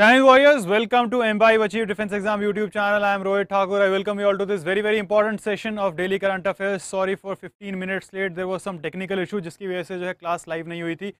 Jai warriors, welcome to MBA Achieve Defense Exam YouTube channel. I am Rohit Thakur. I welcome you all to this very very important session of daily current affairs. Sorry for 15 minutes late. There was some technical issue जिसकी वजह से जो है class live नहीं हुई थी.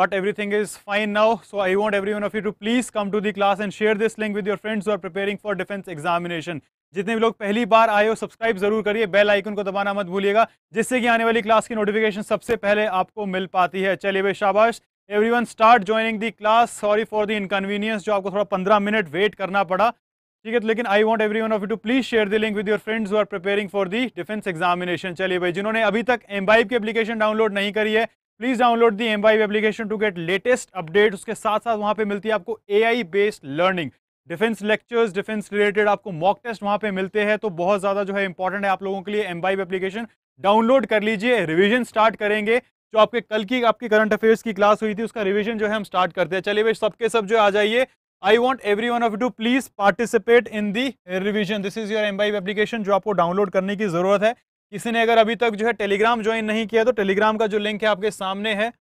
But everything is fine now. So I want every one of you to please come to the class and share this link with your friends who are preparing for defense examination. जितने भी लोग पहली बार आए हो subscribe जरूर करिए bell icon को दबाना मत भूलिएगा जिससे कि आने वाली क्लास की नोटिफिकेशन सबसे पहले आपको मिल पाती है चलिए भाई शाबाश every one start joining the class sorry for the inconvenience जो आपको थोड़ा पंद्रह मिनट वेट करना पड़ा ठीक है लेकिन I want every one of you to please share the link with your friends are preparing for the defence examination चलिए भाई जिन्होंने अभी तक एम एम्बाइब की एप्लीकेशन डाउनलोड नहीं करी है please download the Embibe application to get latest update उसके साथ साथ वहाँ पे मिलती है आपको A based learning defence lectures defence related आपको मॉक टेस्ट वहाँ पे मिलते हैं तो बहुत ज़्यादा जो है इंपॉर्टेंट है आप लोगों के लिए एम बाइव एप्लीकेशन डाउनलोड कर लीजिए रिविजन स्टार्ट करेंगे जो आपके कल की आपकी करंट अफेयर्स की क्लास हुई थी उसका रिविजन जो है हम स्टार्ट करते हैं चलिए भाई सबके सब जो आ जाइए I want every one of to please participate in the revision this is your Embibe application जो आपको डाउनलोड करने की जरूरत है किसी ने अगर अभी तक जो है टेलीग्राम ज्वाइन नहीं किया तो टेलीग्राम का जो लिंक है आपके सामने है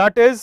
दैट इज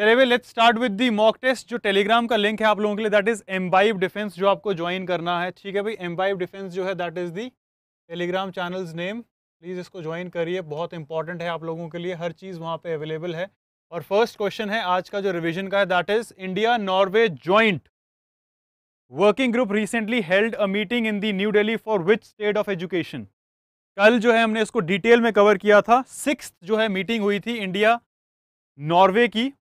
चले वे let's start with the mock test जो टेलीग्राम का लिंक है आप लोगों के लिए दैट इज एम्बाइव डिफेंस जो आपको ज्वाइन करना है ठीक है भाई एम्बाइव डिफेंस जो है that is the Telegram channels name please इसको ज्वाइन करिए बहुत इंपॉर्टेंट है आप लोगों के लिए हर चीज़ वहाँ पे अवेलेबल है और फर्स्ट क्वेश्चन है आज का जो रिविजन का है that is India Norway joint working group recently held a meeting in the New Delhi for which state of education कल जो है हमने इसको डिटेल में कवर किया था सिक्स जो है मीटिंग हुई थी इंडिया नॉर्वे की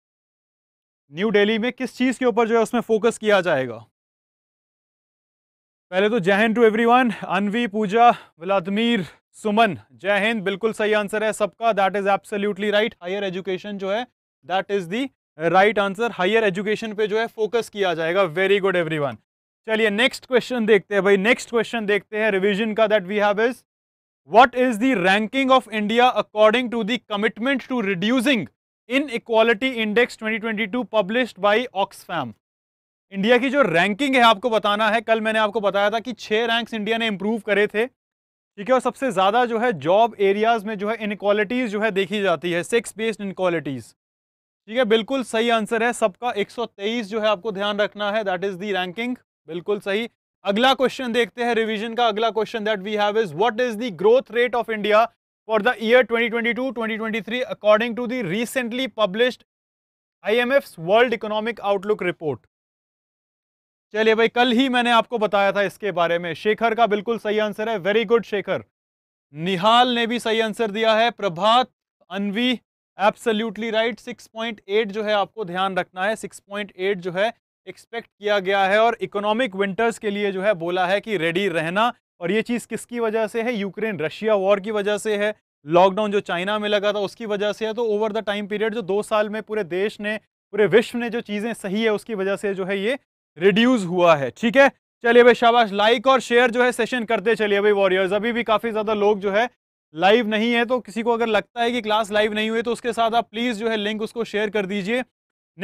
न्यू दिल्ली में किस चीज़ के ऊपर जो है उसमें फोकस किया जाएगा पहले तो Jai Hind to everyone Anvi Pooja Vladimir Suman Jai Hind बिल्कुल सही आंसर है सबका that is absolutely right higher education जो है that is the right answer higher education पे जो है फोकस किया जाएगा वेरी गुड एवरीवन चलिए नेक्स्ट क्वेश्चन देखते हैं भाई नेक्स्ट क्वेश्चन देखते हैं रिविजन का that we have is what is the ranking of India according to the commitment to reducing inequality index 2022 published by Oxfam India की जो रैंकिंग है आपको बताना है कल मैंने आपको बताया था कि छः रैंक्स इंडिया ने इम्प्रूव करे थे ठीक है और सबसे ज़्यादा जो है जॉब एरियाज़ में जो है इनक्वालिटीज़ जो है देखी जाती है सेक्स बेस्ड इनक्वालिटीज़ ठीक है बिल्कुल सही आंसर है सबका 123 जो है आपको ध्यान रखना है दैट इज़ दी रैंकिंग बिल्कुल सही अगला क्वेश्चन देखते हैं रिवीजन का अगला question that we have is what is the growth rate of India for the year 2022-2023 according to the recently published IMF's World Economic Outlook report. चलिए भाई कल ही मैंने आपको बताया था इसके बारे में शेखर का बिल्कुल सही आंसर है वेरी गुड शेखर निहाल ने भी सही आंसर दिया है प्रभात अनवी एब्सोल्यूटली राइट 6.8 जो है आपको ध्यान रखना है 6.8 जो है एक्सपेक्ट किया गया है और इकोनॉमिक विंटर्स के लिए जो है बोला है कि रेडी रहना और ये चीज़ किसकी वजह से है यूक्रेन रशिया वॉर की वजह से है लॉकडाउन जो चाइना में लगा था उसकी वजह से है तो ओवर द टाइम पीरियड जो दो साल में पूरे देश ने पूरे विश्व ने जो चीज़ें सही है उसकी वजह से जो है ये रिड्यूस हुआ है ठीक है चलिए भाई शाबाश लाइक और शेयर जो है सेशन करते चलिए भाई वॉरियर्स अभी भी काफ़ी ज़्यादा लोग जो है लाइव नहीं है तो किसी को अगर लगता है कि क्लास लाइव नहीं हुई तो उसके साथ आप प्लीज़ जो है लिंक उसको शेयर कर दीजिए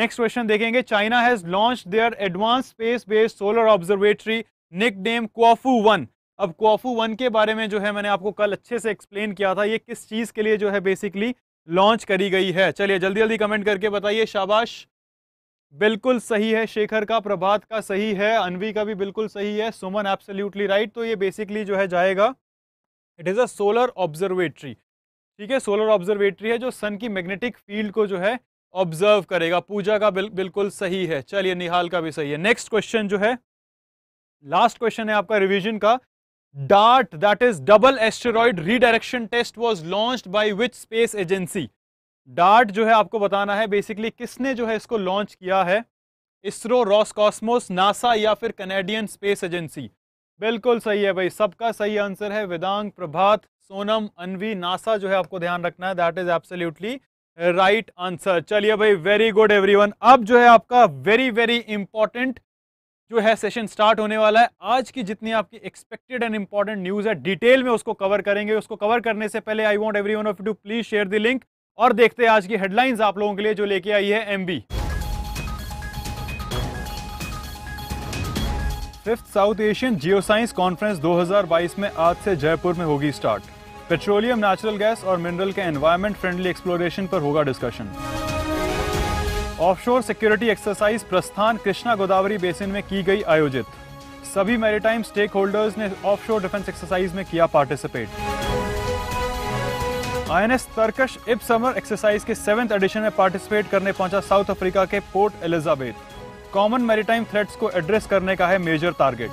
नेक्स्ट क्वेश्चन देखेंगे China has launch their advance space based solar observatory nicknamed Kuafu one अब क्वाफू वन के बारे में जो है मैंने आपको कल अच्छे से एक्सप्लेन किया था ये किस चीज़ के लिए जो है बेसिकली लॉन्च करी गई है चलिए जल्दी जल्दी कमेंट करके बताइए शाबाश बिल्कुल सही है शेखर का प्रभात का सही है अनवी का भी बिल्कुल सही है सुमन एब्सोल्यूटली राइट तो ये बेसिकली जो है जाएगा it is a solar observatory ठीक है सोलर ऑब्जर्वेटरी है जो सन की मैग्नेटिक फील्ड को जो है ऑब्जर्व करेगा पूजा का बिल, बिल्कुल सही है चलिए निहाल का भी सही है नेक्स्ट क्वेश्चन जो है लास्ट क्वेश्चन है आपका रिविजन का DART, that is Double Asteroid Redirection Test, was launched by which space agency? DART जो है आपको बताना है बेसिकली किसने जो है इसको लॉन्च किया है इसरो रॉस कॉस्मोस नासा या फिर कनेडियन स्पेस एजेंसी बिल्कुल सही है भाई सबका सही आंसर है वेदांग प्रभात सोनम अनवी नासा जो है आपको ध्यान रखना है that is absolutely right answer चलिए भाई वेरी गुड एवरीवन अब जो है आपका वेरी वेरी इंपॉर्टेंट जो है सेशन स्टार्ट होने वाला है आज की जितनी आपकी एक्सपेक्टेड एंड इंपॉर्टेंट न्यूज़ है डिटेल में उसको कवर करेंगे उसको कवर करने से पहले I want every one of to please share the link और देखते हैं आज की हेडलाइंस आप लोगों के लिए जो लेके आई है एम fifth south Asian geo science conference 2022 में आज से जयपुर में होगी स्टार्ट पेट्रोलियम नेचुरल गैस और मिनरल के एनवायरमेंट फ्रेंडली एक्सप्लोरेशन पर होगा डिस्कशन ऑफशोर सिक्योरिटी एक्सरसाइज प्रस्थान कृष्णा गोदावरी बेसिन में की गई आयोजित सभी मैरिटाइम स्टेक होल्डर्स ने ऑफशोर डिफेंस एक्सरसाइज में किया participate INS Tarkash IBSAMAR exercise के सेवेंथ एडिशन में पार्टिसिपेट करने पहुंचा साउथ अफ्रीका के Port Elizabeth common maritime threats को एड्रेस करने का है major target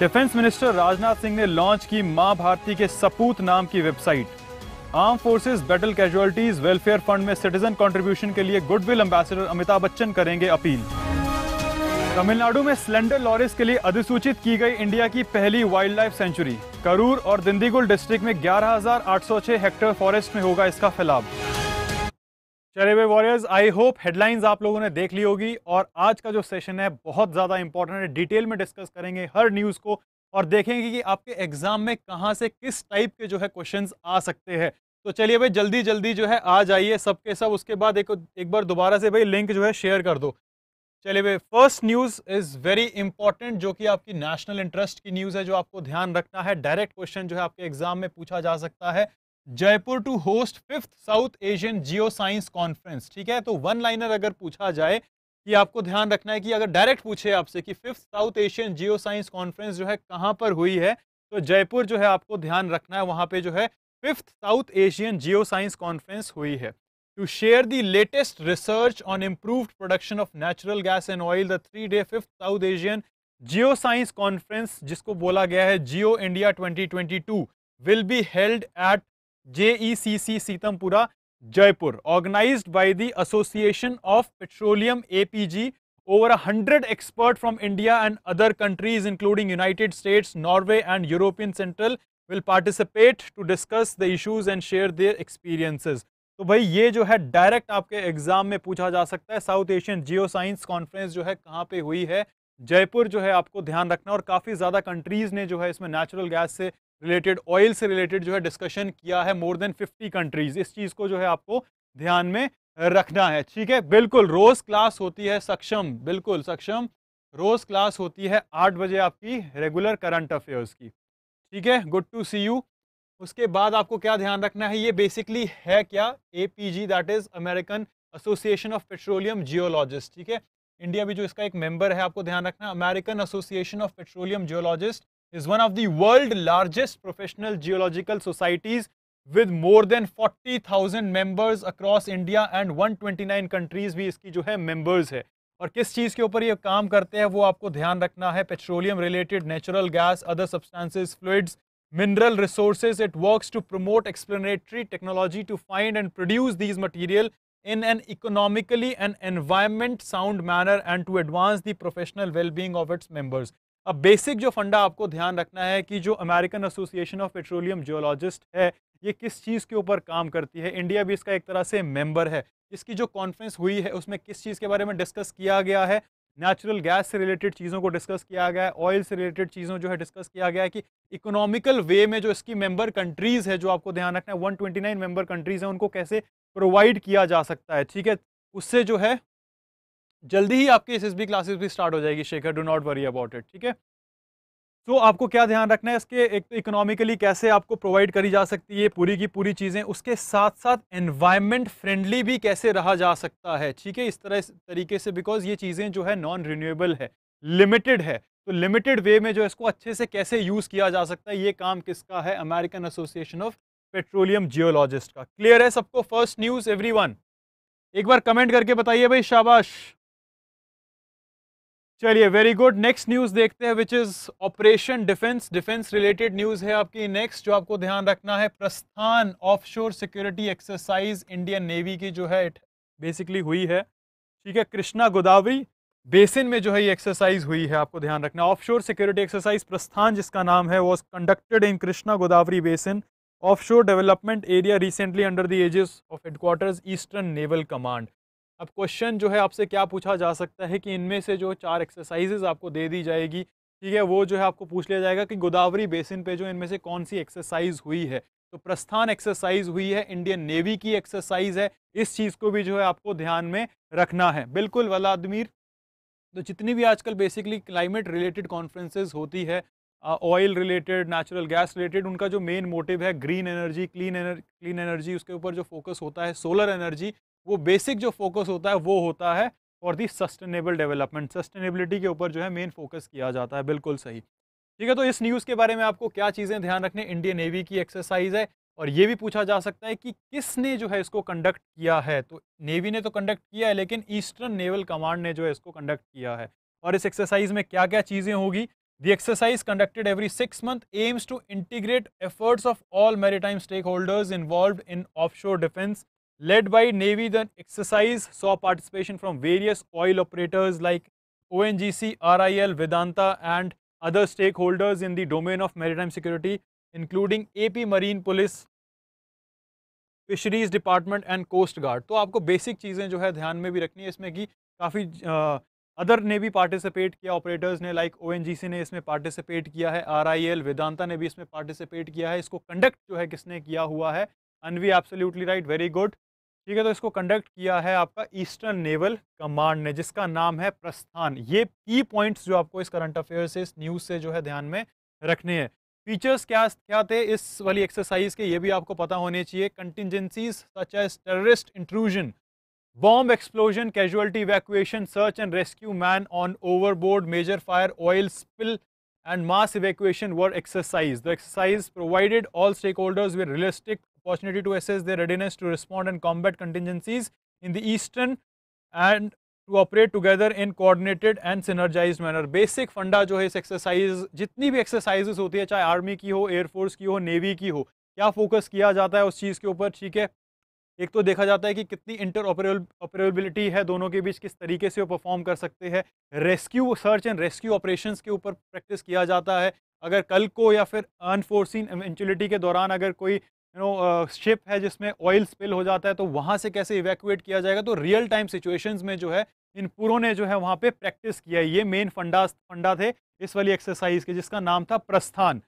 defence minister Rajnath Singh ने लॉन्च की मां भारती के सपूत नाम की website arm forces battle casualties welfare fund में सिटीजन कंट्रीब्यूशन के लिए गुडविल एम्बेसडर अमिताभ बच्चन करेंगे अपील तमिलनाडु में स्लेंडर लॉरिस के लिए अधिसूचित की गई इंडिया की पहली वाइल्ड लाइफ सेंचुरी करूर और दिंदीगुल डिस्ट्रिक्ट में 11,806 हेक्टेयर फॉरेस्ट में होगा इसका फैलाव वे वॉरियर्स आई होप हेडलाइंस आप लोगों ने देख ली होगी और आज का जो सेशन है बहुत ज़्यादा इंपॉर्टेंट है डिटेल में डिस्कस करेंगे हर न्यूज़ को और देखेंगे कि आपके एग्जाम में कहाँ से किस टाइप के जो है क्वेश्चंस आ सकते हैं तो चलिए भाई जल्दी जल्दी जो है आ जाइए सबके सब उसके बाद एक एक बार दोबारा से भाई लिंक जो है शेयर कर दो चलिए भाई first news is very important जो कि आपकी नेशनल इंटरेस्ट की न्यूज़ है जो आपको ध्यान रखना है डायरेक्ट क्वेश्चन जो है आपके एग्जाम में पूछा जा सकता है Jaipur to host fifth south Asian geo science conference ठीक है तो वन लाइनर अगर पूछा जाए कि आपको ध्यान रखना है कि अगर डायरेक्ट पूछे आपसे कि fifth south Asian geo science conference जो है कहाँ पर हुई है तो जयपुर जो है आपको ध्यान रखना है वहाँ पे जो है fifth south Asian geo science conference हुई है to share the latest research on improved production of natural gas and oil the three day fifth south Asian geo science conference जिसको बोला गया है geo India 2022 will be held at JECC Sitapura Jaipur organised by the association of petroleum APG over 100 expert from India and other countries including United States Norway and European central will participate to discuss the issues and share their experiences. तो भाई ये जो है direct आपके exam में पूछा जा सकता है South Asian geo science conference जो है कहाँ पे हुई है जयपुर जो है आपको ध्यान रखना और काफ़ी ज़्यादा कंट्रीज़ ने जो है इसमें नेचुरल गैस से रिलेटेड ऑयल से रिलेटेड जो है डिस्कशन किया है मोर देन 50 कंट्रीज़ इस चीज़ को जो है आपको ध्यान में रखना है ठीक है बिल्कुल रोज़ क्लास होती है सक्षम बिल्कुल सक्षम रोज़ क्लास होती है आठ बजे आपकी रेगुलर करंट अफेयर्स की ठीक है गुड टू सी यू उसके बाद आपको क्या ध्यान रखना है ये बेसिकली है क्या A P G that is American association of petroleum geologist ठीक है इंडिया भी जो इसका एक मेंबर है आपको ध्यान रखना American association of petroleum geologist is one of the world largest professional geological societies with more than 40,000 members across India and 129 countries भी इसकी जो है मेंबर्स है और किस चीज़ के ऊपर ये काम करते हैं वो आपको ध्यान रखना है petroleum related natural gas other substances fluids mineral resources it works to promote explanatory technology to find and produce these material in an economically and environment sound manner and to advance the professional wellbeing of its members अब basic जो फंडा आपको ध्यान रखना है कि जो American association of petroleum geologist है ये किस चीज़ के ऊपर काम करती है इंडिया भी इसका एक तरह से मेंबर है इसकी जो कॉन्फ्रेंस हुई है उसमें किस चीज़ के बारे में डिस्कस किया गया है नेचुरल गैस से रिलेटेड चीज़ों को डिस्कस किया गया है ऑयल से रिलेटेड चीज़ों जो है डिस्कस किया गया है कि इकोनॉमिकल वे में जो इसकी मेंबर कंट्रीज़ है जो आपको ध्यान रखना है 129 मेंबर कंट्रीज़ हैं उनको कैसे प्रोवाइड किया जा सकता है ठीक है उससे जो है जल्दी ही आपके एस क्लासेस भी स्टार्ट हो जाएगी Shekhar do not worry about it ठीक है तो आपको क्या ध्यान रखना है इसके एक तो इकोनॉमिकली कैसे आपको प्रोवाइड करी जा सकती है पूरी की पूरी चीज़ें उसके साथ साथ एनवायरनमेंट फ्रेंडली भी कैसे रहा जा सकता है ठीक है इस तरह इस तरीके से बिकॉज ये चीज़ें जो है नॉन रिन्यूएबल है लिमिटेड है तो लिमिटेड वे में जो इसको अच्छे से कैसे यूज़ किया जा सकता है ये काम किसका है American association of petroleum geologist का क्लियर है सबको फर्स्ट न्यूज़ एवरी एक बार कमेंट करके बताइए भाई शाबाश चलिए वेरी गुड नेक्स्ट न्यूज़ देखते हैं which is operation defence defence related news है आपकी नेक्स्ट जो आपको ध्यान रखना है Prasthan offshore security exercise Indian Navy की जो है बेसिकली हुई है ठीक है कृष्णा गोदावरी बेसिन में जो है ये एक्सरसाइज हुई है आपको ध्यान रखना ऑफशोर सिक्योरिटी एक्सरसाइज प्रस्थान जिसका नाम है was conducted in Krishna Godavari basin shore development area recently under the aegis of headquarter eastern naval command अब क्वेश्चन जो है आपसे क्या पूछा जा सकता है कि इनमें से जो चार एक्सरसाइजेज आपको दे दी जाएगी ठीक है वो जो है आपको पूछ लिया जाएगा कि गोदावरी बेसिन पे जो इनमें से कौन सी एक्सरसाइज हुई है तो प्रस्थान एक्सरसाइज हुई है इंडियन नेवी की एक्सरसाइज है इस चीज़ को भी जो है आपको ध्यान में रखना है बिल्कुल वलादमीर तो जितनी भी आजकल बेसिकली क्लाइमेट रिलेटेड कॉन्फ्रेंसेज होती है oil related natural gas related उनका जो मेन मोटिव है green energy clean energy clean energy उसके ऊपर जो फोकस होता है सोलर एनर्जी वो बेसिक जो फोकस होता है वो होता है for the sustainable development sustainability के ऊपर जो है मेन फोकस किया जाता है बिल्कुल सही ठीक है तो इस न्यूज़ के बारे में आपको क्या चीज़ें ध्यान रखने इंडियन नेवी की एक्सरसाइज है और ये भी पूछा जा सकता है कि किसने जो है इसको कंडक्ट किया है तो नेवी ने तो कंडक्ट किया है लेकिन ईस्टर्न नेवल कमांड ने जो है इसको कंडक्ट किया है और इस एक्सरसाइज में क्या क्या चीज़ें होगी The exercise conducted every six months aims to integrate efforts of all stake holders involve in of defence led by Navy the exercise saw participation from various oil operators like ONGC, RIL, Vedanta and other stakeholders in the domain of maritime security including AP Marine Police, fisheries department and coast guard तो आपको basic चीज़ें जो है ध्यान में भी रखनी है इसमें कि काफ़ी अदर ने भी पार्टिसिपेट किया ऑपरेटर्स ने लाइक ओ ने इसमें पार्टिसिपेट किया है आर वेदांता ने भी इसमें पार्टिसिपेट किया है इसको कंडक्ट जो है किसने किया हुआ है Anvi absolutely right very good ठीक है तो इसको कंडक्ट किया है आपका ईस्टर्न नेवल कमांड ने जिसका नाम है प्रस्थान ये की पॉइंट्स जो आपको इस करंट अफेयर से इस न्यूज़ से जो है ध्यान में रखने हैं फीचर्स क्या क्या थे इस वाली एक्सरसाइज के ये भी आपको पता होने चाहिए contingencies such as terrorist intrusion bomb explosion casualty evacuation search and rescue man on overboard major fire oil spill and mass evacuation were exercise the exercise provided all stake holders with realistic opportunity to assess their readiness to respond and combat contingencies in the eastern and to operate together in coordinated and synergized manner. Basic funda jo hai is exercise jitni bhi exercises hoti hai chahe army ki ho air force ki ho navy ki ho kya focus kiya jata hai us cheez ke upar theek hai एक तो देखा जाता है कि कितनी inter operability है दोनों के बीच किस तरीके से वो परफॉर्म कर सकते हैं rescue search and rescue operations के ऊपर प्रैक्टिस किया जाता है अगर कल को या फिर अनफोर्सिन एवेंचुअलिटी के दौरान अगर कोई यू नो शिप है जिसमें ऑयल स्पिल हो जाता है तो वहाँ से कैसे इवैक्यूएट किया जाएगा तो रियल टाइम सिचुएशंस में जो है इन पुरों ने जो है वहाँ पे प्रैक्टिस किया ये मेन फंडा फंडा थे इस वाली एक्सरसाइज के जिसका नाम था प्रस्थान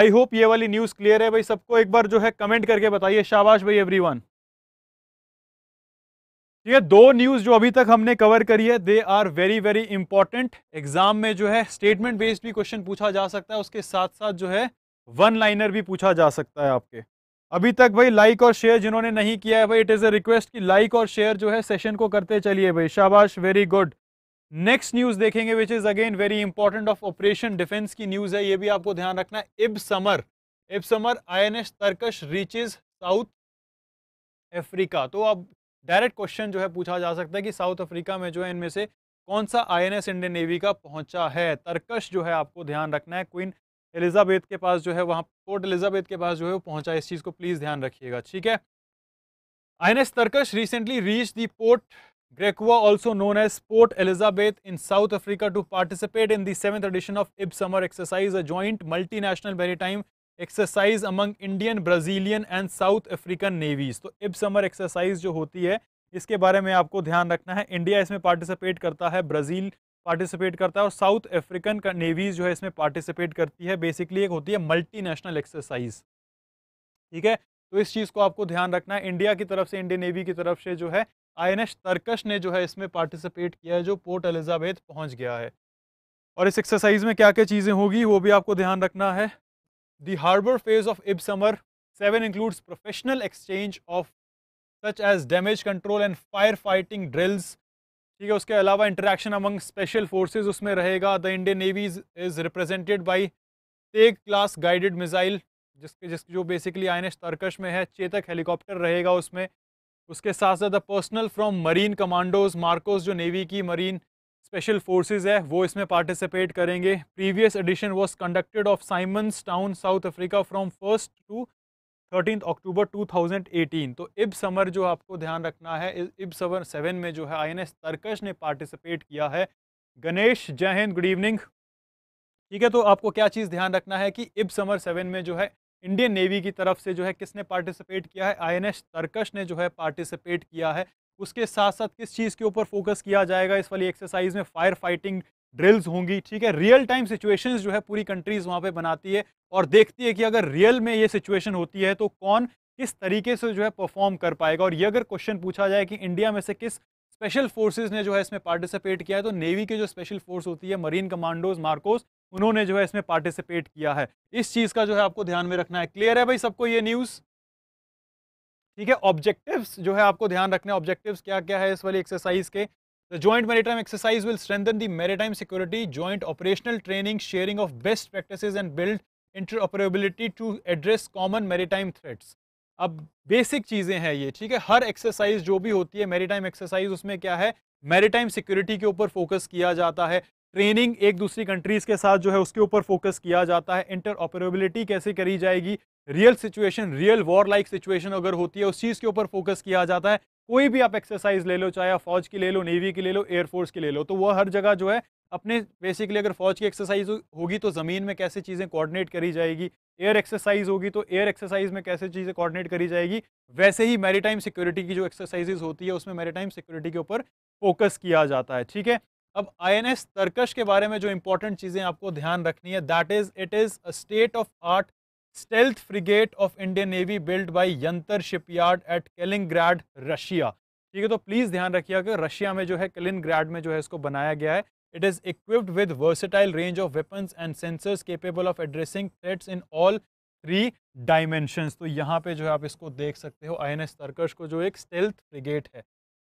आई होप ये वाली न्यूज़ क्लियर है भाई सबको एक बार जो है कमेंट करके बताइए शाबाश भाई एवरी ठीक है दो न्यूज़ जो अभी तक हमने कवर करी है they are very very important exam में जो है स्टेटमेंट बेस्ड भी क्वेश्चन पूछा जा सकता है उसके साथ साथ जो है वन लाइनर भी पूछा जा सकता है आपके अभी तक भाई लाइक और शेयर जिन्होंने नहीं किया है भाई इट इज़ अ रिक्वेस्ट कि लाइक और शेयर जो है सेशन को करते चलिए भाई शाबाश वेरी गुड नेक्स्ट न्यूज़ देखेंगे which is again very important of operation defence की न्यूज़ है ये भी आपको ध्यान रखना IBSAMAR IBSAMAR I N S Tarkash reaches South Africa तो अब डायरेक्ट क्वेश्चन जो है पूछा जा सकता है कि साउथ अफ्रीका में जो है इनमें से कौन सा I N S Indian navy का पहुंचा है तर्कश जो है आपको ध्यान रखना है क्वीन एलिजाबेथ के पास जो है वहाँ पोर्ट एलिजाबेथ के पास जो है वो पहुँचा इस चीज़ को प्लीज़ ध्यान रखिएगा ठीक है I N Tarkash recently reach the port ग्रेकुआ also known as Port Elizabeth in South Africa to participate in the seventh edition of IBSAMAR exercise a joint multi national exercise among Indian Brazilian and South African navies तो IBSAMAR exercise जो होती है इसके बारे में आपको ध्यान रखना है इंडिया इसमें पार्टिसिपेट करता है ब्राजील पार्टिसिपेट करता है और साउथ अफ्रीकन नेवीज जो है इसमें पार्टिसिपेट करती है बेसिकली एक होती है मल्टीनेशनल एक्सरसाइज ठीक है तो इस चीज़ को आपको ध्यान रखना है इंडिया की तरफ से इंडियन नेवी की तरफ से जो है आईएनएस तर्कश ने जो है इसमें पार्टिसिपेट किया है जो पोर्ट एलिजाबेथ पहुंच गया है और इस एक्सरसाइज में क्या क्या चीज़ें होगी वो भी आपको ध्यान रखना है the harbour phase of IBSAMAR seven includes professional exchange of such as damage control and fire fighting drills ठीक है उसके अलावा इंटरेक्शन अमंग स्पेशल फोर्सेज उसमें रहेगा the Indian navy is represented by Teg class guided missile जिसके जिस जो basically I तरकश में है चेतक हेलीकॉप्टर रहेगा उसमें उसके साथ साथ the personnel from marine commandos MARCOS जो नेवी की मरीन स्पेशल फोर्सेज है वो इसमें पार्टिसिपेट करेंगे previous edition was conducted off Simon's Town South Africa from first to thirteen October 2018 तो इब समर जो आपको ध्यान रखना है इब समर सेवन में जो है आई एन एस तर्कश ने पार्टिसिपेट किया है गणेश जय हिंद गुड इवनिंग ठीक है तो आपको क्या चीज़ ध्यान रखना है कि इब समर सेवन में जो है इंडियन नेवी की तरफ से जो है किसने पार्टिसिपेट किया है आई एन एस तर्कश ने जो है पार्टिसिपेट किया है उसके साथ साथ किस चीज़ के ऊपर फोकस किया जाएगा इस वाली एक्सरसाइज में फायर फाइटिंग ड्रिल्स होंगी ठीक है रियल टाइम सिचुएशंस जो है पूरी कंट्रीज वहाँ पे बनाती है और देखती है कि अगर रियल में ये सिचुएशन होती है तो कौन किस तरीके से जो है परफॉर्म कर पाएगा और ये अगर क्वेश्चन पूछा जाए कि इंडिया में से किस स्पेशल फोर्सेज ने जो है इसमें पार्टिसिपेट किया है तो नेवी के जो स्पेशल फोर्स होती है मरीन कमांडोज मार्कोस उन्होंने जो है इसमें पार्टिसिपेट किया है इस चीज़ का जो है आपको ध्यान में रखना है क्लियर है भाई सबको ये न्यूज़ ठीक है ऑब्जेक्टिव्स जो है आपको ध्यान रखना है ऑब्जेक्टिव्स क्या क्या है इस वाली एक्सरसाइज के joint joint exercise will strengthen the the security joint operational training sharing of best practice and build interoperability to address common maritime threats अब बेसिक चीज़ें हैं ये ठीक है हर एक्सरसाइज जो भी होती है मेरीटाइम एक्सरसाइज उसमें क्या है मेरीटाइम सिक्योरिटी के ऊपर फोकस किया जाता है ट्रेनिंग एक दूसरी कंट्रीज़ के साथ जो है उसके ऊपर फोकस किया जाता है इंटरऑपरेबिलिटी कैसे करी जाएगी real situation real war like situation अगर होती है उस चीज़ के ऊपर फोकस किया जाता है कोई भी आप एक्सरसाइज ले लो चाहे आप फौज की ले लो नेवी की ले लो एयरफोर्स की ले लो तो वह हर जगह जो है अपने बेसिकली अगर फौज की एक्सरसाइज होगी तो ज़मीन में कैसे चीज़ें कोऑर्डिनेट करी जाएगी एयर एक्सरसाइज होगी तो एयर एक्सरसाइज में कैसे चीज़ें कोऑर्डिनेट करी जाएगी वैसे ही मैरीटाइम सिक्योरिटी की जो एक्सरसाइजेज होती है उसमें मैरीटाइम सिक्योरिटी के ऊपर फोकस किया जाता है ठीक है अब आईएनएस तरकश के बारे में जो इंपॉर्टेंट चीज़ें आपको ध्यान रखनी है that is it is a state of art stealth frigate of Indian navy build by Yantar yard at Kaliningrad Russia ठीक है तो प्लीज़ ध्यान रखिएगा रशिया में जो है केलिनग्राड में जो है इसको बनाया गया है It is equipped with versatile range of weapons and sensors capable of addressing threats in all three dimensions तो यहाँ पे जो है आप इसको देख सकते हो आई तरकश को जो एक स्टेल्थ फ्रिगेट है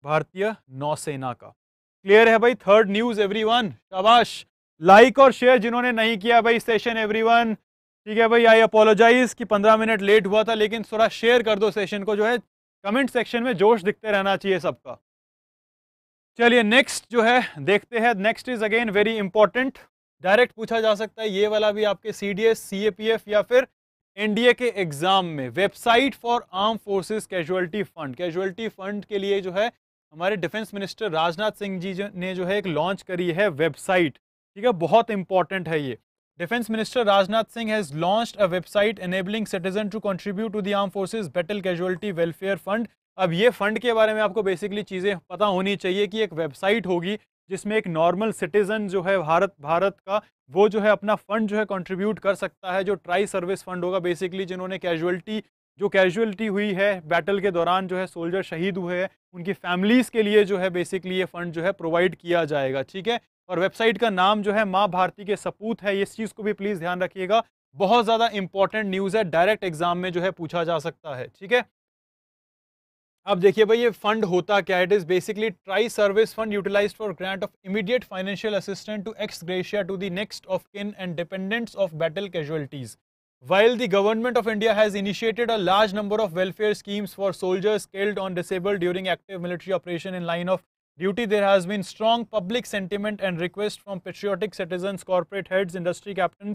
भारतीय नौसेना का क्लियर है भाई थर्ड न्यूज एवरीवन शाबाश लाइक और शेयर जिन्होंने नहीं किया भाई सेशन एवरीवन ठीक है भाई आई अपोलोजाइज कि 15 मिनट लेट हुआ था लेकिन थोड़ा शेयर कर दो सेशन को जो है कमेंट सेक्शन में जोश दिखते रहना चाहिए सबका चलिए नेक्स्ट जो है देखते हैं next is again very important direct पूछा जा सकता है ये वाला भी आपके C D S C A P F या फिर एनडीए के एग्जाम में website for arm forces casualty fund casualty fund के लिए जो है हमारे डिफेंस मिनिस्टर राजनाथ सिंह जी ने जो है एक लॉन्च करी है वेबसाइट ठीक है बहुत इंपॉर्टेंट है ये defence minister Rajnath Singh has launched a website enabling citizen to contribute to the arm forces battle casualty welfare fund अब ये फंड के बारे में आपको बेसिकली चीज़ें पता होनी चाहिए कि एक वेबसाइट होगी जिसमें एक नॉर्मल सिटीज़न जो है भारत भारत का वो जो है अपना फंड जो है कंट्रीब्यूट कर सकता है जो ट्राई सर्विस फंड होगा बेसिकली जिन्होंने कैजुअलिटी जो कैजुअलिटी हुई है बैटल के दौरान जो है सोल्जर शहीद हुए हैं उनकी फैमिलीज़ के लिए जो है बेसिकली ये फंड जो है प्रोवाइड किया जाएगा ठीक है और वेबसाइट का नाम जो है माँ भारती के सपूत है इस चीज़ को भी प्लीज़ ध्यान रखिएगा बहुत ज़्यादा इंपॉर्टेंट न्यूज़ है डायरेक्ट एग्जाम में जो है पूछा जा सकता है ठीक है अब देखिए भाई ये फंड होता क्या it is basically tri service fund utilise for grant of immediate financial assistant to ex gratia to the next of kin and dependents of battle casualties while the government of India has initiated a large number of welfare schemes for soldiers killed on disable during active military operation in line of duty there has been strong public sentiment and request from patriotic citizen corporate heads industry captain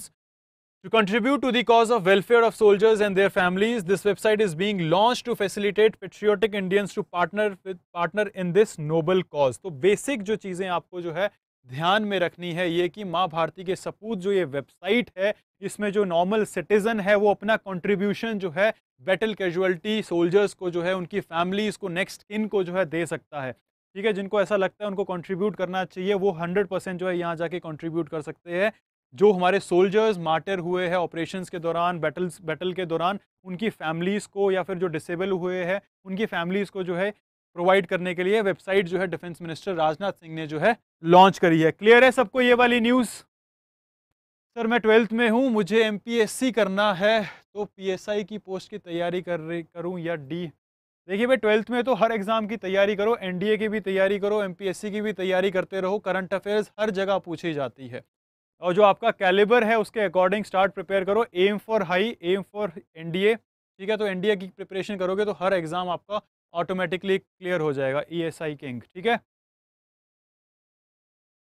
To contribute to the cause of welfare of soldiers and their families, this website is being launched to facilitate patriotic Indians to partner with partner in this noble cause. तो basic जो चीज़ें आपको जो है ध्यान में रखनी है ये कि माँ भारती के सपूत जो ये वेबसाइट है इसमें जो नॉर्मल सिटीज़न है वो अपना कंट्रीब्यूशन जो है बैटल कैजुअलिटी सोल्जर्स को जो है उनकी फैमिलीज़ को नेक्स्ट इन को जो है दे सकता है ठीक है जिनको ऐसा लगता है उनको कंट्रीब्यूट करना चाहिए वो 100 परसेंट जो है यहाँ जाके कंट्रीब्यूट कर सकते हैं जो हमारे सोल्जर्स मार्टर हुए हैं ऑपरेशंस के दौरान बैटल्स बैटल के दौरान उनकी फैमिलीज़ को या फिर जो डिसेबल हुए हैं उनकी फैमिलीज़ को जो है प्रोवाइड करने के लिए वेबसाइट जो है डिफेंस मिनिस्टर राजनाथ सिंह ने जो है लॉन्च करी है क्लियर है सबको ये वाली न्यूज़ सर मैं ट्वेल्थ में हूँ मुझे एम करना है तो पी की पोस्ट की तैयारी कर रही करूँ या डी देखिए भाई ट्वेल्थ में तो हर एग्ज़ाम की तैयारी करो एनडीए की भी तैयारी करो एमपीएससी की भी तैयारी करते रहो करंट अफेयर्स हर जगह पूछी जाती है और जो आपका कैलिबर है उसके अकॉर्डिंग स्टार्ट प्रिपेयर करो aim for high aim for NDA ठीक है तो एनडीए की प्रिपरेशन करोगे तो हर एग्ज़ाम आपका ऑटोमेटिकली क्लियर हो जाएगा ईएसआई e किंग ठीक है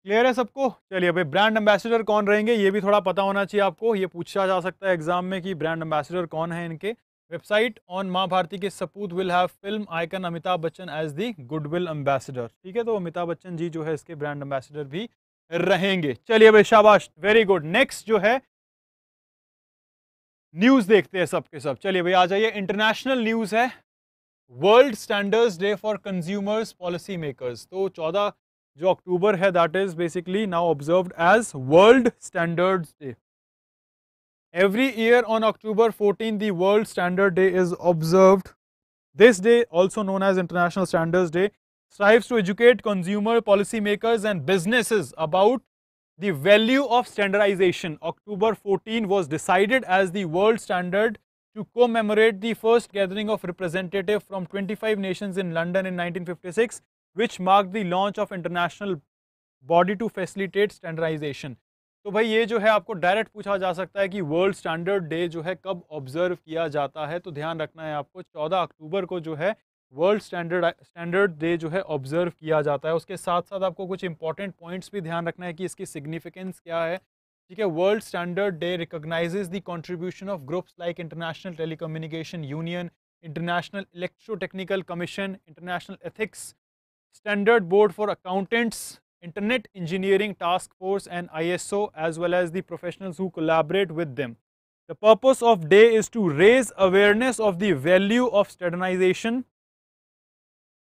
क्लियर है सबको चलिए भाई ब्रांड एम्बेसडर कौन रहेंगे ये भी थोड़ा पता होना चाहिए आपको ये पूछा जा सकता है एग्जाम में कि ब्रांड एम्बेसडर कौन है इनके वेबसाइट ऑन माँ भारती के सपूत will have film icon Amitabh Bachchan as the goodwill ambassador ठीक है तो अमिताभ बच्चन जी जो है इसके ब्रांड एम्बेसडर भी रहेंगे चलिए भाई शाबाश वेरी गुड नेक्स्ट जो है न्यूज देखते हैं सबके सब चलिए भाई आ जाइए इंटरनेशनल न्यूज है world standards day for consumers policy makers तो 14 जो अक्टूबर है that is basically now observe as world standards day every year on October 14 the world standard day is observe this day also known as international standards day strives to educate consumer policy makers and businesses about the value of standardization. October 14 was decided as the world standard to commemorate the first gathering of representative from 25 nations in London in 1956, which marked the launch of international body to facilitate standardization. तो भाई ये जो है आपको direct पूछा जा सकता है कि वर्ल्ड स्टैंडर्ड डे जो है कब ऑब्जर्व किया जाता है तो ध्यान रखना है आपको 14 अक्टूबर को जो है वर्ल्ड स्टैंडर्ड स्टैंडर्ड डे जो है ऑब्जर्व किया जाता है उसके साथ साथ आपको कुछ इंपॉर्टेंट पॉइंट्स भी ध्यान रखना है कि इसकी सिग्निफिकेंस क्या है ठीक है world standard day recognises the contribution of groups like international telecommunication union international electrotechnical commission international ethics standard board for accountants task force and I S O as well as the professionals who collaborate with them the purpose of day is to raise awareness of the value of standardisation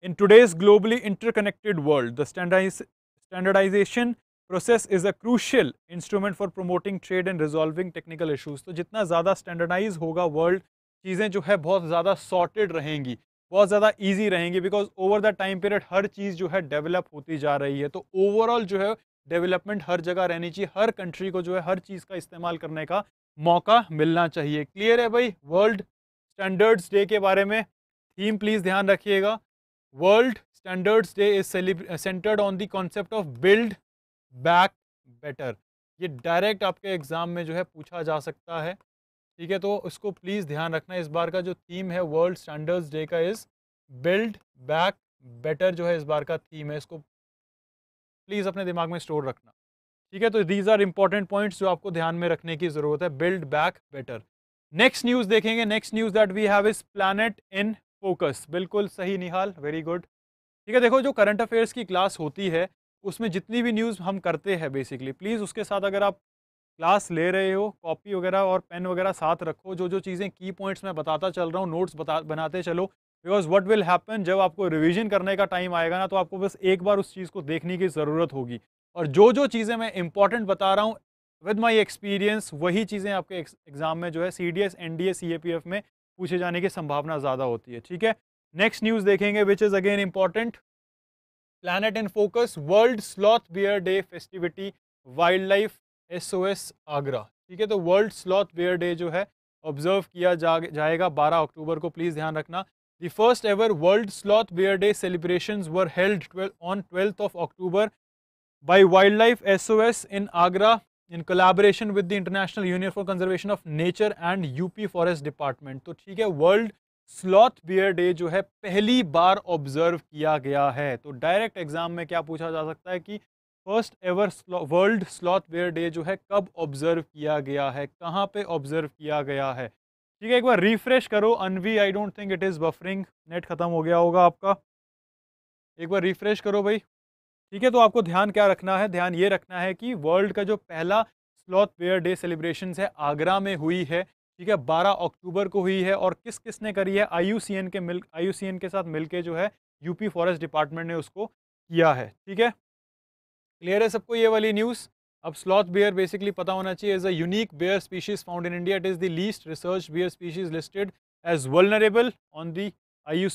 In today's globally interconnected world, the standardiz standardization process is a crucial instrument for promoting trade and resolving technical issues. तो जितना ज़्यादा standardize होगा world, चीज़ें जो है बहुत ज़्यादा sorted रहेंगी बहुत ज़्यादा easy रहेंगी because over the time period हर चीज़ जो है develop होती जा रही है तो overall जो है development हर जगह रहनी चाहिए हर country को जो है हर चीज़ का इस्तेमाल करने का मौका मिलना चाहिए क्लियर है भाई वर्ल्ड स्टैंडर्ड्स डे के बारे में थीम प्लीज़ ध्यान रखिएगा World Standards Day is uh, centered on the concept of build back better. ये डायरेक्ट आपके एग्ज़ाम में जो है पूछा जा सकता है ठीक है तो इसको प्लीज़ ध्यान रखना इस बार का जो थीम है वर्ल्ड स्टैंडर्ड्स डे का इज़ बिल्ड बैक बेटर जो है इस बार का थीम है इसको प्लीज़ अपने दिमाग में स्टोर रखना ठीक है तो दीज आर इंपॉर्टेंट पॉइंट्स जो आपको ध्यान में रखने की ज़रूरत है build back better next news देखेंगे next news that we have is planet in focus बिल्कुल सही निहाल वेरी गुड ठीक है देखो जो करंट अफेयर्स की क्लास होती है उसमें जितनी भी न्यूज़ हम करते हैं बेसिकली प्लीज़ उसके साथ अगर आप क्लास ले रहे हो कॉपी वगैरह और पेन वगैरह साथ रखो जो जो चीज़ें की पॉइंट्स मैं बताता चल रहा हूँ नोट्स बता बनाते चलो बिकॉज वट विल हैपन जब आपको रिविजन करने का टाइम आएगा ना तो आपको बस एक बार उस चीज़ को देखने की ज़रूरत होगी और जो जो चीज़ें मैं इंपॉर्टेंट बता रहा हूँ विद माई एक्सपीरियंस वही चीज़ें आपके एग्ज़ाम में जो है C D S N D S C A P F में पूछे जाने की संभावना ज़्यादा होती है ठीक है नेक्स्ट न्यूज़ देखेंगे which is again important planet in focus world sloth bear day festivity wildlife S Agra ठीक है तो वर्ल्ड स्लॉथ बियर डे जो है ऑब्जर्व किया जा, जाएगा 12 अक्टूबर को प्लीज़ ध्यान रखना The first ever World Sloth Bear Day celebrations were held on 12th of October by Wildlife S in Agra in collaboration with the international union for conservation of nature and UP forest department तो ठीक है world sloth bear day जो है पहली बार observe किया गया है तो डायरेक्ट एग्जाम में क्या पूछा जा सकता है कि first ever world sloth bear day जो है कब ऑब्जर्व किया गया है कहाँ पे ऑब्जर्व किया गया है ठीक है एक बार रिफ्रेश करो Anvi I don't think it is buffering net ख़त्म हो गया होगा आपका एक बार रिफ्रेश करो भाई ठीक है तो आपको ध्यान क्या रखना है ध्यान ये रखना है कि वर्ल्ड का जो पहला स्लॉथ वेयर डे सेलिब्रेशन है आगरा में हुई है ठीक है 12 अक्टूबर को हुई है और किस किसने करी है आई के मिल आई के साथ मिलके जो है यूपी फॉरेस्ट डिपार्टमेंट ने उसको किया है ठीक है क्लियर है सबको ये वाली न्यूज़ अब स्लॉथ बेयर बेसिकली पता होना चाहिए is a unique bear species found in India it is the least research bear species listed as vulnerable on the I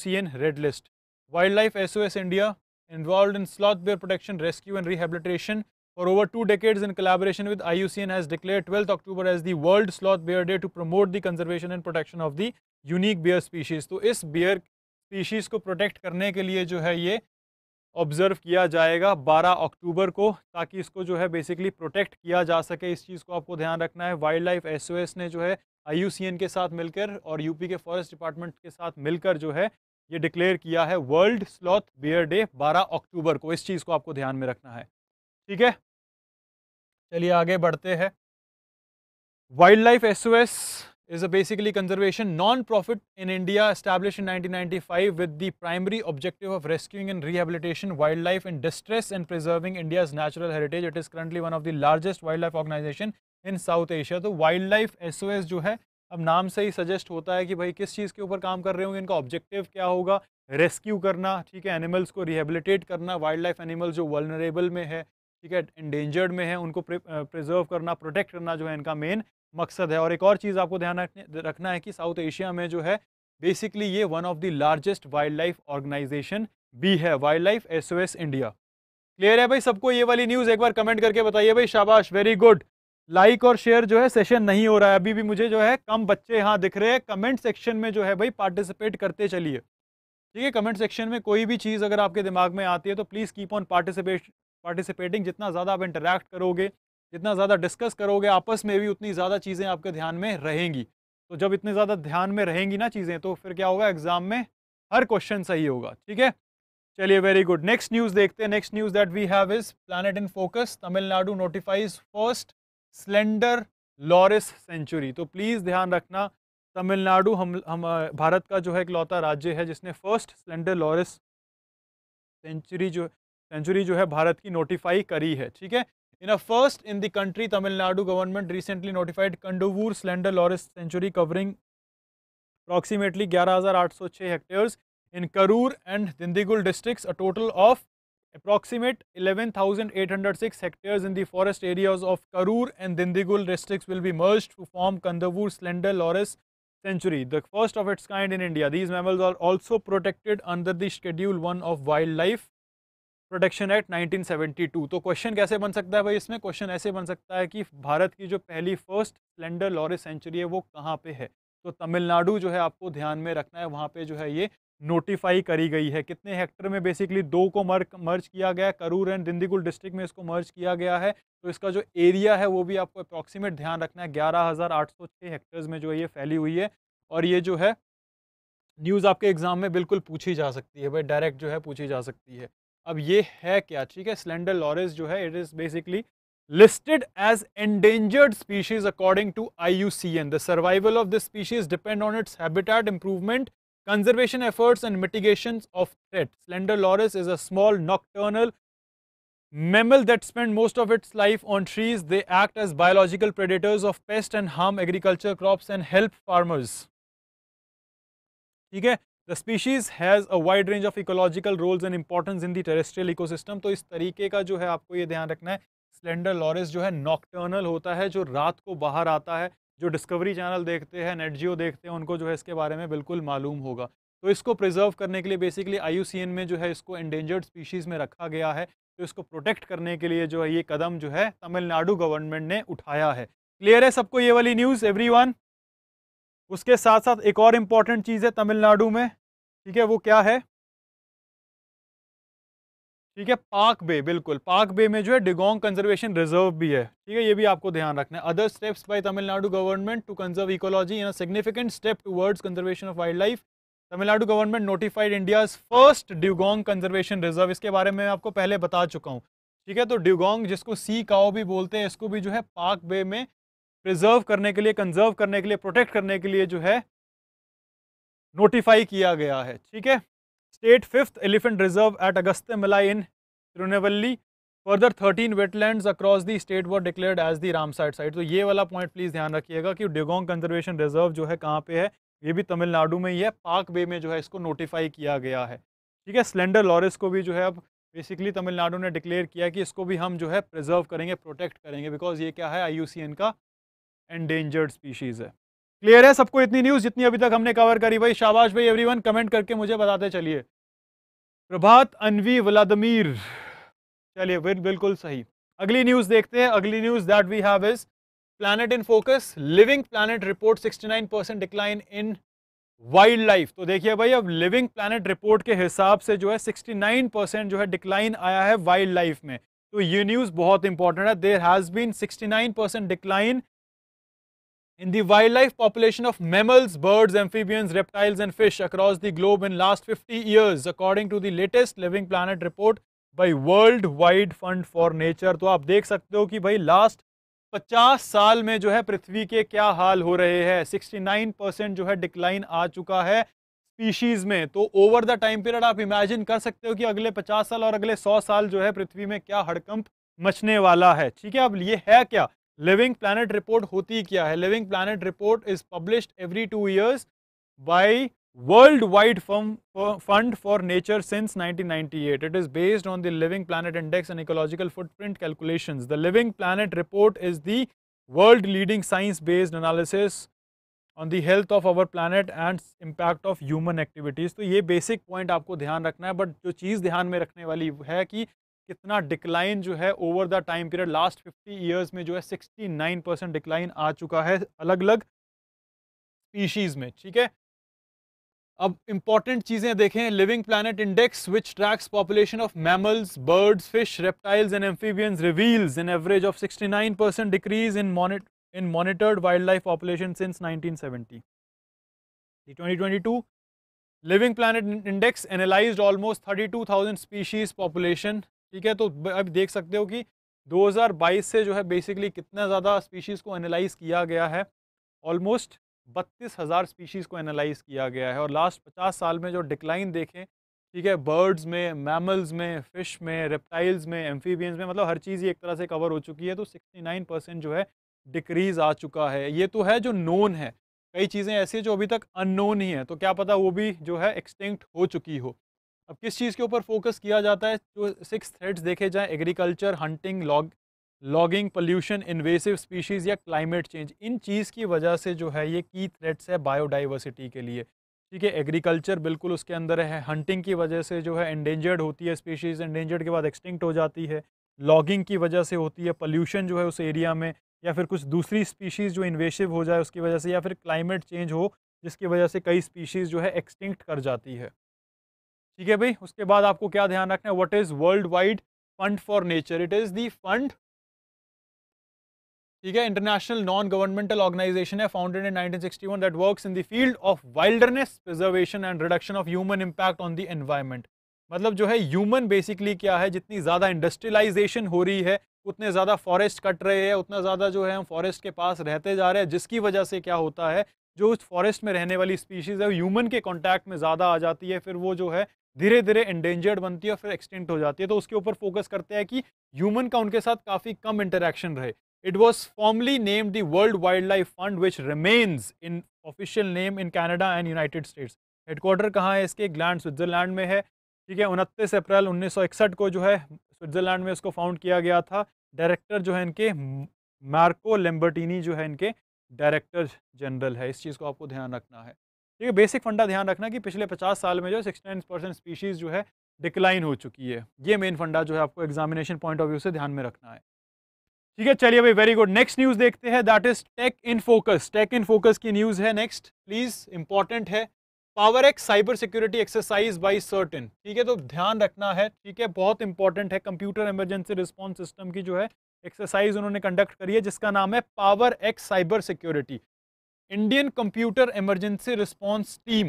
red list wildlife S India involved in sloth bear protection, rescue and rehabilitation for over two decades in collaboration with IUCN has declared 12th October as the World Sloth Bear Day to promote the conservation and protection of the unique bear species. to is bear species ko protect karne ke liye jo hai ye observe किया जाएगा 12 October को ताकि इसको जो है basically protect किया जा सके इस चीज़ को आपको ध्यान रखना है वाइल्ड लाइफ एस ने जो है आई के साथ मिलकर और यूपी के फॉरेस्ट डिपार्टमेंट के साथ मिलकर जो है ये डिक्लेयर किया है world sloth bear day 12 October को इस चीज़ को आपको ध्यान में रखना है ठीक है चलिए आगे बढ़ते हैं wildlife S O S is a basically conservation non profit in India establish in 1995 ninety five with the primary objective of rescuing and rehabilitation wildlife in distress and preserving India natural heritage it is currently one of the largest wildlife organisation in South Asia तो wildlife S S जो है अब नाम से ही suggest होता है कि भाई किस चीज़ के ऊपर काम कर रहे होंगे इनका ऑब्जेक्टिव क्या होगा रेस्क्यू करना ठीक है एनिमल्स को रिहेबिलिटेट करना वाइल्ड लाइफ एनिमल जो वर्नरेबल में है ठीक है इंडेंजर्ड में है उनको प्रिजर्व करना प्रोटेक्ट करना जो है इनका मेन मकसद है और एक और चीज़ आपको ध्यान रखना है कि साउथ एशिया में जो है बेसिकली ये one of the largest wildlife organisation भी है wildlife S India clear है भाई सबको ये वाली न्यूज़ एक बार कमेंट करके बताइए भाई शाबाश वेरी गुड लाइक और शेयर जो है सेशन नहीं हो रहा है अभी भी मुझे जो है कम बच्चे यहाँ दिख रहे हैं कमेंट सेक्शन में जो है भाई पार्टिसिपेट करते चलिए ठीक है कमेंट सेक्शन में कोई भी चीज़ अगर आपके दिमाग में आती है तो please keep on participate participating जितना ज़्यादा आप इंटरेक्ट करोगे जितना ज़्यादा डिस्कस करोगे आपस में भी उतनी ज़्यादा चीज़ें आपके ध्यान में रहेंगी तो जब इतने ज़्यादा ध्यान में रहेंगी ना चीज़ें तो फिर क्या होगा एग्ज़ाम में हर क्वेश्चन सही होगा ठीक है चलिए वेरी गुड नेक्स्ट न्यूज़ देखते हैं next news that we have is planet in focus Tamil Nadu notifies first slender loris sanctuary तो प्लीज़ ध्यान रखना तमिलनाडु हम हम भारत का जो है इकलौता राज्य है जिसने फर्स्ट स्लेंडर लॉरिस सेंचुरी जो सेंचुरी जो है भारत की नोटिफाई करी है ठीक है in a first in the country Tamil Nadu government recently notified Kadavur slender loris sanctuary covering approximately ग्यारह hectares in Karur and Dindigul district a total of Approximate 11,806 hectares in the forest areas of Karur and Dindigul districts will be merged to form Kandavur slender loris century, the first of its kind in India. These mammals are also protected under the Schedule 1 of Wildlife protection act 1972 तो question कैसे बन सकता है भाई इसमें question ऐसे बन सकता है कि भारत की जो पहली फर्स्ट स्लेंडर लॉरेस सेंचुरी है वो कहाँ पे है तो तमिलनाडु जो है आपको ध्यान में रखना है वहाँ पे जो है ये नोटिफाई करी गई है कितने हेक्टर में बेसिकली दो को मर्क मर्ज किया गया है करूर एंड दिंदीगुल डिस्ट्रिक्ट में इसको मर्ज किया गया है तो इसका जो एरिया है वो भी आपको अप्रॉक्सीमेट ध्यान रखना है ग्यारह हज़ार आठ सौ हेक्टर्स में जो है ये फैली हुई है और ये जो है न्यूज़ आपके एग्ज़ाम में बिल्कुल पूछी जा सकती है भाई डायरेक्ट जो है पूछी जा सकती है अब ये है क्या ठीक है स्लेंडर लॉरेस जो है it is basically listed as endangered species according to IUCN. The survival of this species depend on its habitat improvement Conservation efforts and mitigations of threat. Slender loris is a small nocturnal mammal that spend most of its life on trees. They act as biological predators of pest and harm agriculture crops and help farmers. theek hai The species has a wide range of ecological roles and importance in the terrestrial ecosystem. to is tarike ka jo hai aapko ye dhyan rakhna hai slender loris jo hai nocturnal hota hai jo raat ko bahar aata hai जो discovery channel देखते हैं net जियो देखते हैं उनको जो है इसके बारे में बिल्कुल मालूम होगा तो इसको प्रिजर्व करने के लिए बेसिकली आई में जो है इसको एंडेंजर्ड स्पीशीज़ में रखा गया है तो इसको प्रोटेक्ट करने के लिए जो है ये कदम जो है तमिलनाडु गवर्नमेंट ने उठाया है क्लियर है सबको ये वाली न्यूज़ एवरी उसके साथ साथ एक और इम्पॉर्टेंट चीज़ है तमिलनाडु में ठीक है वो क्या है ठीक है पार्क बे बिल्कुल पार्क बे में जो है डिगोंग कंजर्वेशन रिजर्व भी है ठीक है ये भी आपको ध्यान रखना है other steps by Tamil Nadu government to conserve ecology in significant step towards conservation of wildlife Tamil Nadu government notified India first dugong conservation reserve इसके बारे में आपको पहले बता चुका हूँ ठीक है तो ड्यूगोंग जिसको सी काओ भी बोलते हैं इसको भी जो है पार्क बे में प्रिजर्व करने के लिए कंजर्व करने के लिए प्रोटेक्ट करने के लिए जो है नोटिफाई किया गया है ठीक है state fifth elephant reserve at Agasthiyamalai in Tirunelveli further thirteen wetlands across the state were declared as the Ramsar site तो ये वाला पॉइंट प्लीज़ ध्यान रखिएगा कि डिगोंग कंजर्वेशन रिजर्व जो है कहाँ पे है ये भी तमिलनाडु में ही है पाक बे में जो है इसको नोटिफाई किया गया है ठीक है स्लेंडर लॉरिस को भी जो है अब बेसिकली तमिलनाडु ने डिक्लेयर किया कि इसको भी हम जो है प्रिजर्व करेंगे प्रोटेक्ट करेंगे बिकॉज ये क्या है आई का एंडेंजर्ड स्पीशीज़ है क्लियर है सबको इतनी न्यूज़ जितनी अभी तक हमने कवर करी भाई शाबाश भाई एवरीवन कमेंट करके मुझे बताते चलिए प्रभात अनवी व्लादिमीर चलिए बिल्कुल सही अगली न्यूज देखते हैं अगली news that we have is planet in focus living planet report 69 percent decline in wildlife तो देखिए भाई अब लिविंग प्लानट रिपोर्ट के हिसाब से जो है 69 परसेंट जो है डिक्लाइन आया है वाइल्ड लाइफ में तो ये न्यूज़ बहुत इंपॉर्टेंट है there has been 69 percent decline in the wildlife population of mammals, birds, amphibians, reptiles and fish across the globe in last 50 years according to the latest Living Planet report by World Wide Fund for Nature तो आप देख सकते हो कि भाई last 50 साल में जो है पृथ्वी के क्या हाल हो रहे हैं 69 परसेंट जो है डिक्लाइन आ चुका है स्पीशीज में तो ओवर द टाइम पीरियड आप इमेजिन कर सकते हो कि अगले 50 साल और अगले 100 साल जो है पृथ्वी में क्या हड़कंप मचने वाला है ठीक है अब ये है क्या लिविंग प्लानट रिपोर्ट होती क्या है living planet report is published every two years by world wide fund for nature since 1998 it is based on the living planet index and ecological footprint calculation the living planet report is the world leading science based analysis on the health of our planet and impact of human activities तो ये basic point आपको ध्यान रखना है but जो चीज़ ध्यान में रखने वाली है कि कितना डिक्लाइन जो है over the time period last 50 years में जो है 69 परसेंट डिक्लाइन आ चुका है अलग अलग स्पीशीज़ में ठीक है अब इम्पॉर्टेंट चीज़ें देखें living planet index which tracks population of mammals birds fish reptiles and amphibians reveals in average of 69 percent decrease in मॉनिट in in monitored wildlife population since 1970. The 2022 Living Planet Index analyzed almost 32,000 species population ठीक है तो अब देख सकते हो कि 2022 से जो है बेसिकली कितना ज़्यादा स्पीशीज़ को एनालाइज किया गया है ऑलमोस्ट बत्तीस हज़ार स्पीशीज़ को एनालाइज किया गया है और लास्ट पचास साल में जो डिक्लाइन देखें ठीक है बर्ड्स में मैमल्स में फ़िश में रेप्टाइल्स में एम्फीबियंस में मतलब हर चीज़ ही एक तरह से कवर हो चुकी है तो 69 परसेंट जो है डिक्रीज़ आ चुका है ये तो है जो नोन है कई चीज़ें ऐसी जो अभी तक अननोन ही हैं तो क्या पता वो भी जो है एक्सटिंक्ट हो चुकी हो अब किस चीज़ के ऊपर फोकस किया जाता है जो सिक्स थ्रेड्स देखे जाएँ agriculture hunting log logging pollution invasive species या क्लाइमेट चेंज इन चीज़ की वजह से जो है ये की थ्रेड्स है बायोडाइवर्सिटी के लिए ठीक है एग्रीकल्चर बिल्कुल उसके अंदर है हंटिंग की वजह से जो है एंडेंजर्ड होती है स्पीशीज़ एंडेंजर्ड के बाद एक्सटिंक्ट हो जाती है लॉगिंग की वजह से होती है पोल्यूशन जो है उस एरिया में या फिर कुछ दूसरी स्पीशीज़ जो इन्वेसिव हो जाए उसकी वजह से या फिर क्लाइमेट चेंज हो जिसकी वजह से कई स्पीशीज़ जो है एक्सटिंक्ट कर जाती है ठीक है भाई उसके बाद आपको क्या ध्यान रखना है what is world wide fund for nature it is the fund ठीक है इंटरनेशनल नॉन गवर्नमेंटल ऑर्गेनाइजेशन है founded in 1961 that works in the field of wilderness preservation and reduction of human impact on the environment मतलब जो है human basically क्या है जितनी ज़्यादा इंडस्ट्रियलाइजेशन हो रही है उतने ज़्यादा फॉरेस्ट कट रहे हैं उतना ज़्यादा जो है हम फॉरेस्ट के पास रहते जा रहे हैं जिसकी वजह से क्या होता है जो उस फॉरेस्ट में रहने वाली स्पीशीज़ है ह्यूमन के कॉन्टैक्ट में ज़्यादा आ जाती है फिर वो जो है धीरे धीरे एंडेंजर्ड बनती है और फिर एक्सटेंट हो जाती है तो उसके ऊपर फोकस करते हैं कि ह्यूमन का उनके साथ काफ़ी कम इंटरेक्शन रहे was formally name the world wildlife fund which remains in official name in Canada and United States. Headquarter कहाँ है इसके ग्लैंड स्विट्जरलैंड में है ठीक है उनतीस अप्रैल उन्नीस को जो है स्विट्जरलैंड में इसको फाउंड किया गया था डायरेक्टर जो है इनके मार्को लेम्बर्टिनी जो है इनके डायरेक्टर जनरल है इस चीज़ को आपको ध्यान रखना है ठीक है बेसिक फंडा ध्यान रखना कि पिछले पचास साल में जो है सिक्सटी स्पीशीज़ जो है डिक्लाइन हो चुकी है ये मेन फंडा जो है आपको एग्जामिनेशन पॉइंट ऑफ व्यू से ध्यान में रखना है ठीक है चलिए भाई वेरी गुड नेक्स्ट न्यूज़ देखते हैं that is tech in focus tech in focus की न्यूज़ है नेक्स्ट प्लीज़ इंपॉर्टेंट है power X cyber security exercise by CERT In ठीक है तो ध्यान रखना है ठीक है बहुत इंपॉर्टेंट है कंप्यूटर इमरजेंसी रिस्पॉन्स सिस्टम की जो है एक्सरसाइज उन्होंने कंडक्ट करी है जिसका नाम है power X cyber security Indian computer emergency response team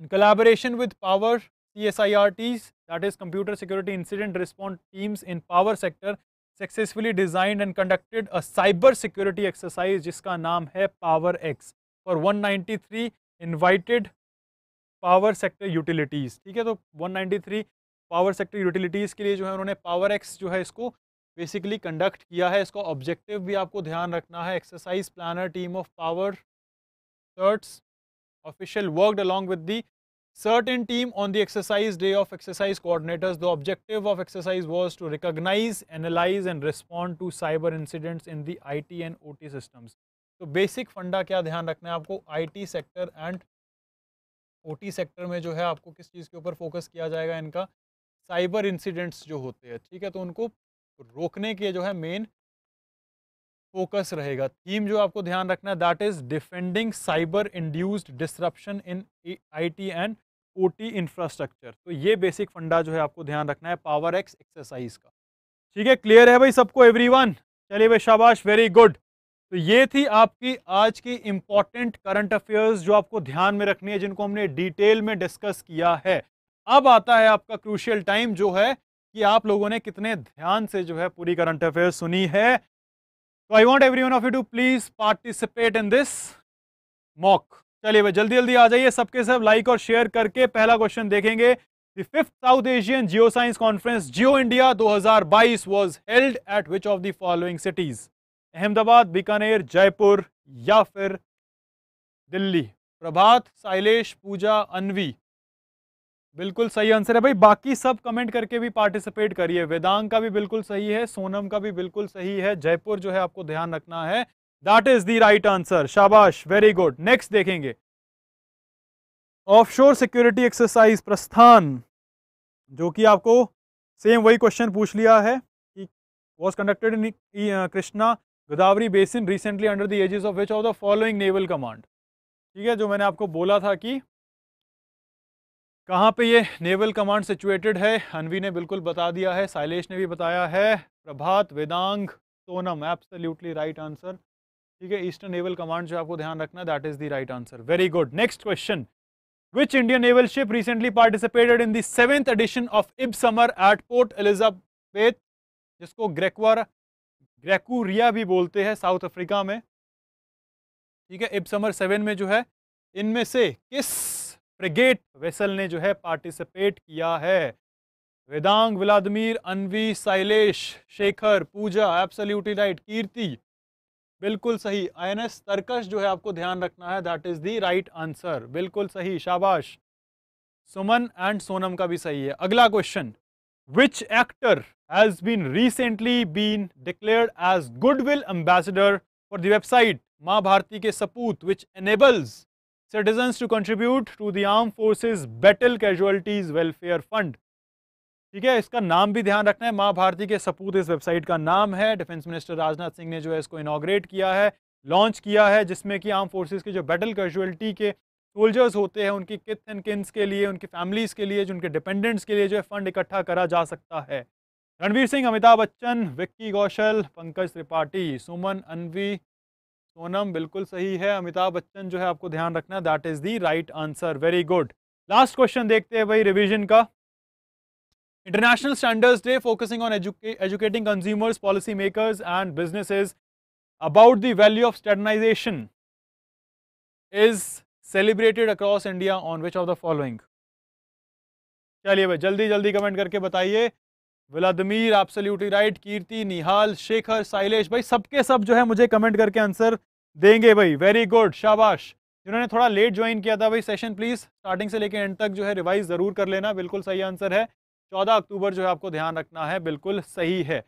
in collaboration with power C S I R Ts that is computer security incident response teams in power sector successfully design and conducted a cyber security exercise जिसका नाम है power X for one three invited power sector utilities ठीक है तो one ninety three power sector utilities के लिए जो है उन्होंने पावर एक्स जो है इसको बेसिकली कंडक्ट किया है इसका ऑब्जेक्टिव भी आपको ध्यान रखना है exercise planner team of power CERTs official worked along with the CERT team on the exercise day of exercise coordinators the objective of exercise was to recognise analyse and respond to cyber incidents in the I T and O T systems तो basic फंडा क्या ध्यान रखना है आपको I T sector and O T sector में जो है आपको किस चीज़ के ऊपर फोकस किया जाएगा इनका साइबर इंसिडेंट्स जो होते हैं ठीक है तो उनको रोकने के जो है मेन फोकस रहेगा थीम जो आपको ध्यान रखना है that is defending cyber induced disruption in IT and OT infrastructure तो ये बेसिक फंडा जो है आपको ध्यान रखना है पावर एक्स एक्सरसाइज का ठीक है क्लियर है भाई सबको एवरीवन चलिए भाई शाबाश वेरी गुड तो ये थी आपकी आज की इंपॉर्टेंट करंट अफेयर्स जो आपको ध्यान में रखनी है जिनको हमने डिटेल में डिस्कस किया है अब आता है आपका क्रूशियल टाइम जो है कि आप लोगों ने कितने ध्यान से जो है पूरी करंट अफेयर सुनी है तो I want every one of you to please participate in this mock चलिए भाई जल्दी जल्दी आ जाइए सबके सब लाइक और शेयर करके पहला क्वेश्चन देखेंगे fifth south Asian geo science conference geo India 2022 was held at which of the following cities Ahmedabad Bikaner Jaipur या फिर दिल्ली प्रभात साइलेश पूजा अनवी बिल्कुल सही आंसर है भाई बाकी सब कमेंट करके भी पार्टिसिपेट करिए वेदांग का भी बिल्कुल सही है सोनम का भी बिल्कुल सही है जयपुर जो है आपको ध्यान रखना है that is the right answer शाबाश वेरी गुड नेक्स्ट देखेंगे ऑफशोर सिक्योरिटी एक्सरसाइज प्रस्थान जो कि आपको सेम वही क्वेश्चन पूछ लिया है कि was conducted in Krishna Godavari basin recently under the aegis of which of the following naval command ठीक है जो मैंने आपको बोला था कि कहाँ पे ये नेवल कमांड सिचुएटेड है अनवी ने बिल्कुल बता दिया है साइलेश ने भी बताया है प्रभात वेदांग सोनम एब्सोल्युटली राइट आंसर ठीक है ईस्टर्न नेवल कमांड जो आपको ध्यान रखना that is the right answer very good next question which Indian naval ship recently participated in seventh edition of IBSAMAR at port Elizabeth जिसको ग्रेकवर ग्रेकुरिया भी बोलते हैं साउथ अफ्रीका में ठीक है इब समर सेवन में जो है इनमें से किस फ्रिगेट वेसल ने जो है पार्टिसिपेट किया है Vedang Vladimir Anvi Shailesh Shekhar Pooja absolutely right Kirti बिल्कुल सही आई एन एस तर्कश जो है आपको ध्यान रखना है that is the right answer बिल्कुल सही शाबाश सुमन एंड सोनम का भी सही है अगला question which actor has been recently been declared as goodwill ambassador for the website Maa Bharati के Sapoot which enables citizens to contribute to the armed forces battle casualties welfare fund ठीक है इसका नाम भी ध्यान रखना है माँ भारती के सपूत इस वेबसाइट का नाम है डिफेंस मिनिस्टर राजनाथ सिंह ने जो है इसको इनाग्रेट किया है लॉन्च किया है जिसमें कि आर्म फोर्सेज के जो बैटल कैजुअलिटी के सोल्जर्स होते हैं उनकी किथ एंड किन्स के लिए उनकी फैमिलीज़ के लिए जो उनके डिपेंडेंट्स के लिए जो है फंड इकट्ठा करा जा सकता है रणवीर सिंह अमिताभ बच्चन विक्की कौशल पंकज त्रिपाठी सुमन अनवी सोनम बिल्कुल सही है अमिताभ बच्चन जो है आपको ध्यान रखना that is the right answer very good last question देखते हैं भाई रिविजन का international standards day focusing on educating consumers policy makers and businesses about the value of standardisation is celebrated across India on which of the following चलिए भाई जल्दी जल्दी comment करके बताइए विलादमीर सल्यूटी राइट कीर्ति निहाल शेखर साइलेश भाई सबके सब जो है मुझे कमेंट करके आंसर देंगे भाई वेरी गुड शाबाश जिन्होंने थोड़ा लेट ज्वाइन किया था भाई सेशन प्लीज़ स्टार्टिंग से लेके एंड तक जो है रिवाइज ज़रूर कर लेना बिल्कुल सही आंसर है चौदह अक्टूबर जो है आपको ध्यान रखना है बिल्कुल सही है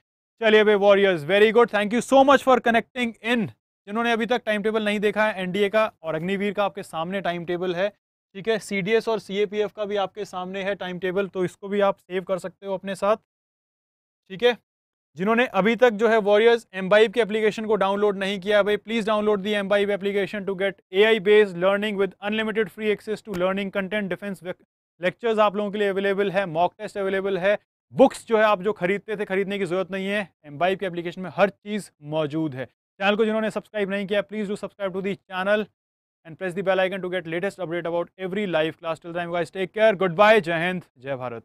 चलिए भाई warriors very good thank you so much for connecting in जिन्होंने अभी तक टाइम टेबल नहीं देखा है एनडीए का और अग्निवीर का आपके सामने टाइम टेबल है ठीक है सीडीएस और सीएपीएफ का भी आपके सामने है टाइम टेबल तो इसको भी आप सेव कर सकते हो अपने साथ ठीक है जिन्होंने अभी तक जो है वॉरियर्स एम्बाइब के एप्लीकेशन को डाउनलोड नहीं किया भाई please download the Embibe application to get A I based learning with unlimited free access to learning content defence lectures आप लोगों के लिए अवेलेबल है मॉक टेस्ट अवेलेबल है बुक्स जो है आप जो खरीदते थे खरीदने की जरूरत नहीं है एम्बाइब के एप्लीकेशन में हर चीज़ मौजूद है चैनल को जिन्होंने सब्सक्राइब नहीं किया please do subscribe to the channel and press the bell icon icon to get latest update about every live class till time wise take care good bye जय हिंद जय भारत